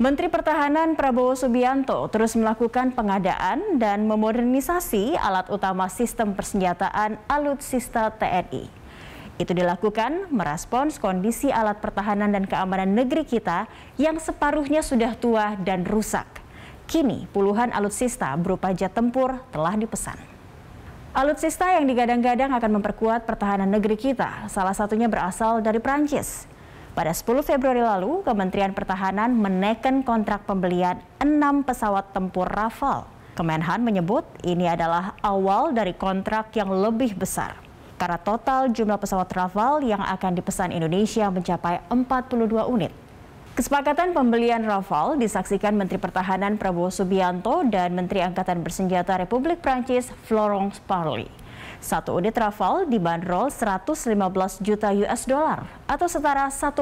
Menteri Pertahanan Prabowo Subianto terus melakukan pengadaan dan memodernisasi alat utama sistem persenjataan alutsista TNI. Itu dilakukan merespons kondisi alat pertahanan dan keamanan negeri kita yang separuhnya sudah tua dan rusak. Kini puluhan alutsista berupa jet tempur telah dipesan. Alutsista yang digadang-gadang akan memperkuat pertahanan negeri kita, salah satunya berasal dari Prancis. Pada 10 Februari lalu, Kementerian Pertahanan menaikkan kontrak pembelian 6 pesawat tempur Rafale. Kemenhan menyebut ini adalah awal dari kontrak yang lebih besar. Karena total jumlah pesawat Rafale yang akan dipesan Indonesia mencapai 42 unit. Kesepakatan pembelian Rafale disaksikan Menteri Pertahanan Prabowo Subianto dan Menteri Angkatan Bersenjata Republik Prancis Florence Parly. Satu unit Rafale dibanderol 115 juta US dollar atau setara 1,6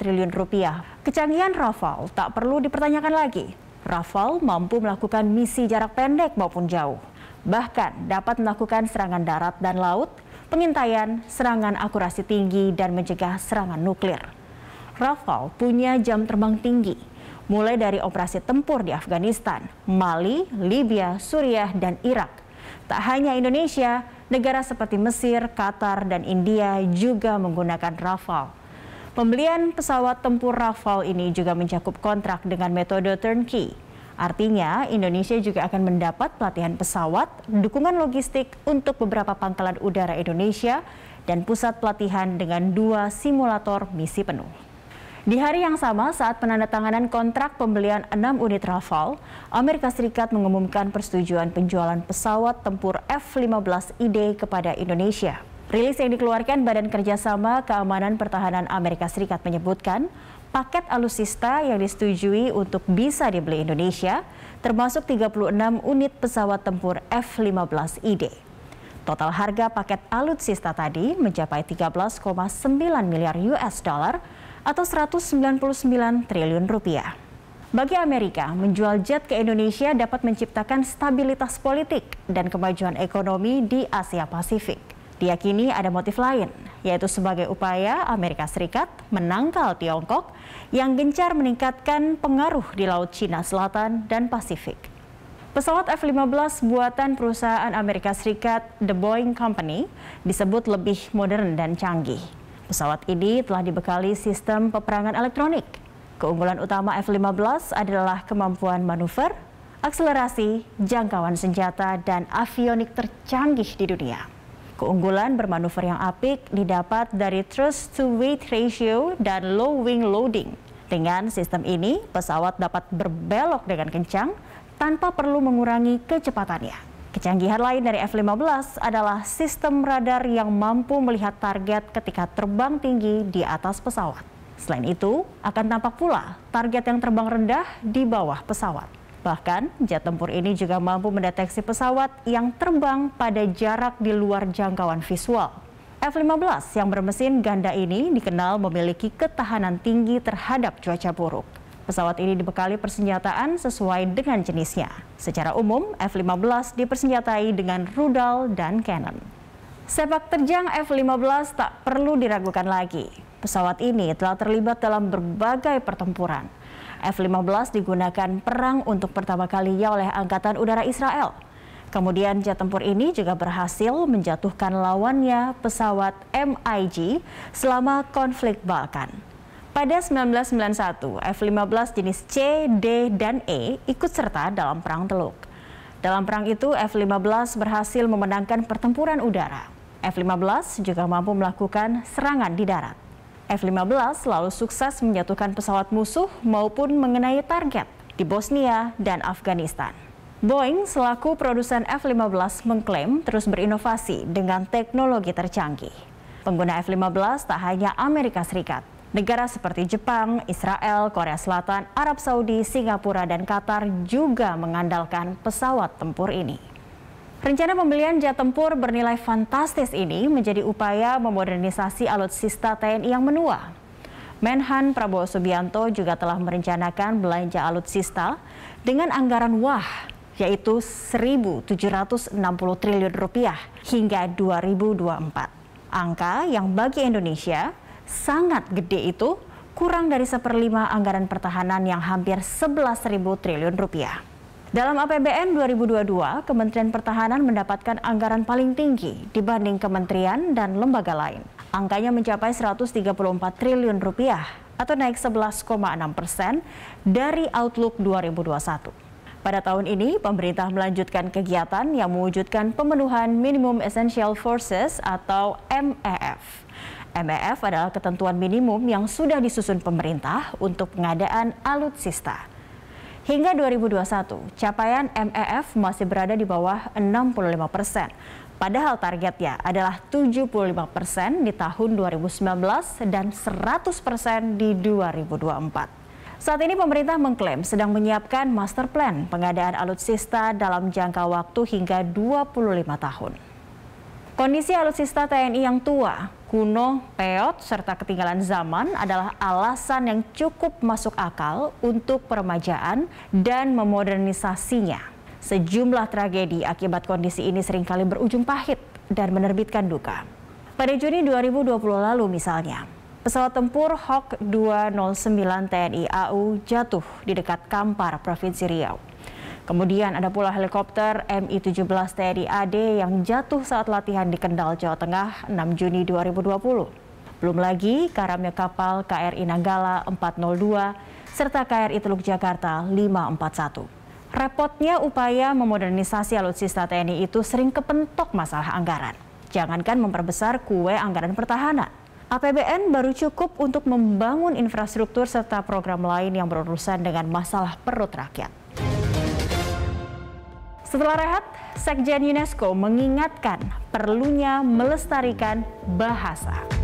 triliun rupiah. Kecanggihan Rafale tak perlu dipertanyakan lagi. Rafale mampu melakukan misi jarak pendek maupun jauh. Bahkan dapat melakukan serangan darat dan laut, pengintaian, serangan akurasi tinggi, dan mencegah serangan nuklir. Rafale punya jam terbang tinggi, mulai dari operasi tempur di Afghanistan, Mali, Libya, Suriah, dan Irak, Tak hanya Indonesia, negara seperti Mesir, Qatar, dan India juga menggunakan Rafal. Pembelian pesawat tempur Rafal ini juga mencakup kontrak dengan metode turnkey. Artinya, Indonesia juga akan mendapat pelatihan pesawat, dukungan logistik untuk beberapa pangkalan udara Indonesia, dan pusat pelatihan dengan dua simulator misi penuh. Di hari yang sama saat penandatanganan kontrak pembelian 6 unit Rafale, Amerika Serikat mengumumkan persetujuan penjualan pesawat tempur F-15ID kepada Indonesia. Rilis yang dikeluarkan Badan Kerjasama Keamanan Pertahanan Amerika Serikat menyebutkan, paket alutsista yang disetujui untuk bisa dibeli Indonesia, termasuk 36 unit pesawat tempur F-15ID. Total harga paket alutsista tadi mencapai 13,9 miliar US dollar atau 199 triliun rupiah. Bagi Amerika, menjual jet ke Indonesia dapat menciptakan stabilitas politik dan kemajuan ekonomi di Asia Pasifik. Diakini ada motif lain, yaitu sebagai upaya Amerika Serikat menangkal Tiongkok yang gencar meningkatkan pengaruh di Laut Cina Selatan dan Pasifik. Pesawat F-15 buatan perusahaan Amerika Serikat The Boeing Company disebut lebih modern dan canggih. Pesawat ini telah dibekali sistem peperangan elektronik. Keunggulan utama F-15 adalah kemampuan manuver, akselerasi, jangkauan senjata, dan avionik tercanggih di dunia. Keunggulan bermanuver yang apik didapat dari thrust to weight ratio dan low wing loading. Dengan sistem ini, pesawat dapat berbelok dengan kencang tanpa perlu mengurangi kecepatannya. Kecanggihan lain dari F-15 adalah sistem radar yang mampu melihat target ketika terbang tinggi di atas pesawat. Selain itu, akan tampak pula target yang terbang rendah di bawah pesawat. Bahkan, jet tempur ini juga mampu mendeteksi pesawat yang terbang pada jarak di luar jangkauan visual. F-15 yang bermesin ganda ini dikenal memiliki ketahanan tinggi terhadap cuaca buruk. Pesawat ini dibekali persenjataan sesuai dengan jenisnya. Secara umum, F-15 dipersenjatai dengan rudal dan cannon. Sepak terjang F-15 tak perlu diragukan lagi. Pesawat ini telah terlibat dalam berbagai pertempuran. F-15 digunakan perang untuk pertama kalinya oleh Angkatan Udara Israel. Kemudian jet tempur ini juga berhasil menjatuhkan lawannya pesawat MiG selama konflik Balkan. Pada 1991, F-15 jenis C, D, dan E ikut serta dalam Perang Teluk. Dalam perang itu, F-15 berhasil memenangkan pertempuran udara. F-15 juga mampu melakukan serangan di darat. F-15 selalu sukses menjatuhkan pesawat musuh maupun mengenai target di Bosnia dan Afghanistan. Boeing selaku produsen F-15 mengklaim terus berinovasi dengan teknologi tercanggih. Pengguna F-15 tak hanya Amerika Serikat, Negara seperti Jepang, Israel, Korea Selatan, Arab Saudi, Singapura, dan Qatar juga mengandalkan pesawat tempur ini. Rencana pembelian jet tempur bernilai fantastis ini menjadi upaya memodernisasi alutsista TNI yang menua. Menhan Prabowo Subianto juga telah merencanakan belanja alutsista dengan anggaran wah, yaitu 1.760 triliun rupiah hingga 2024. Angka yang bagi Indonesia sangat gede itu kurang dari seperlima anggaran pertahanan yang hampir 11.000 triliun rupiah. Dalam APBN 2022, Kementerian Pertahanan mendapatkan anggaran paling tinggi dibanding kementerian dan lembaga lain. Angkanya mencapai 134 triliun rupiah atau naik 11,6 persen dari Outlook 2021. Pada tahun ini, pemerintah melanjutkan kegiatan yang mewujudkan pemenuhan Minimum Essential Forces atau MEF. MEF adalah ketentuan minimum yang sudah disusun pemerintah untuk pengadaan alutsista. Hingga 2021, capaian MEF masih berada di bawah 65 persen. Padahal targetnya adalah 75 persen di tahun 2019 dan 100 persen di 2024. Saat ini pemerintah mengklaim sedang menyiapkan master plan pengadaan alutsista dalam jangka waktu hingga 25 tahun. Kondisi alutsista TNI yang tua kuno, peot, serta ketinggalan zaman adalah alasan yang cukup masuk akal untuk peremajaan dan memodernisasinya. Sejumlah tragedi akibat kondisi ini seringkali berujung pahit dan menerbitkan duka. Pada Juni 2020 lalu misalnya, pesawat tempur Hawk 209 TNI AU jatuh di dekat Kampar, Provinsi Riau. Kemudian ada pula helikopter Mi-17 TNI AD yang jatuh saat latihan di Kendal, Jawa Tengah 6 Juni 2020. Belum lagi karamnya kapal KRI Nanggala 402 serta KRI Teluk Jakarta 541. Repotnya upaya memodernisasi alutsista TNI itu sering kepentok masalah anggaran. Jangankan memperbesar kue anggaran pertahanan. APBN baru cukup untuk membangun infrastruktur serta program lain yang berurusan dengan masalah perut rakyat. Setelah rehat, Sekjen UNESCO mengingatkan perlunya melestarikan bahasa.